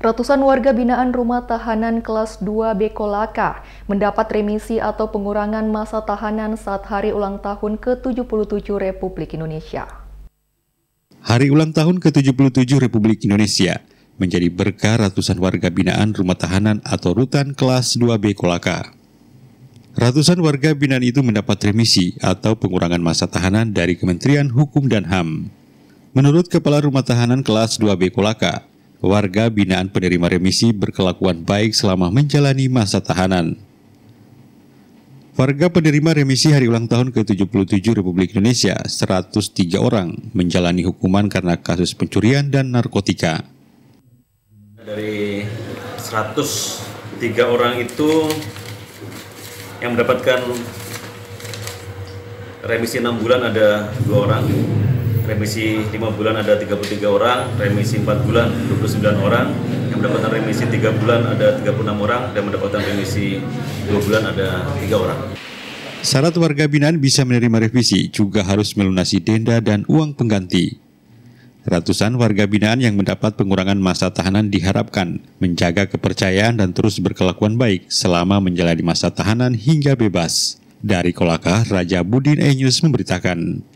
Ratusan warga binaan rumah tahanan kelas 2 Bekolaka mendapat remisi atau pengurangan masa tahanan saat hari ulang tahun ke-77 Republik Indonesia. Hari ulang tahun ke-77 Republik Indonesia menjadi berkah ratusan warga binaan rumah tahanan atau rutan kelas 2 Bekolaka. Ratusan warga binaan itu mendapat remisi atau pengurangan masa tahanan dari Kementerian Hukum dan HAM. Menurut Kepala Rumah Tahanan Kelas 2 b Kolaka warga binaan penerima remisi berkelakuan baik selama menjalani masa tahanan. Warga penerima remisi hari ulang tahun ke-77 Republik Indonesia, 103 orang menjalani hukuman karena kasus pencurian dan narkotika. Dari 103 orang itu yang mendapatkan remisi 6 bulan ada dua orang, remisi 5 bulan ada 33 orang, remisi 4 bulan 29 orang, yang mendapatkan remisi 3 bulan ada 36 orang, dan mendapatkan remisi 2 bulan ada 3 orang. Syarat warga binaan bisa menerima revisi juga harus melunasi denda dan uang pengganti. Ratusan warga binaan yang mendapat pengurangan masa tahanan diharapkan menjaga kepercayaan dan terus berkelakuan baik selama menjalani masa tahanan hingga bebas. Dari Kolaka, Raja Budin Enyus memberitakan.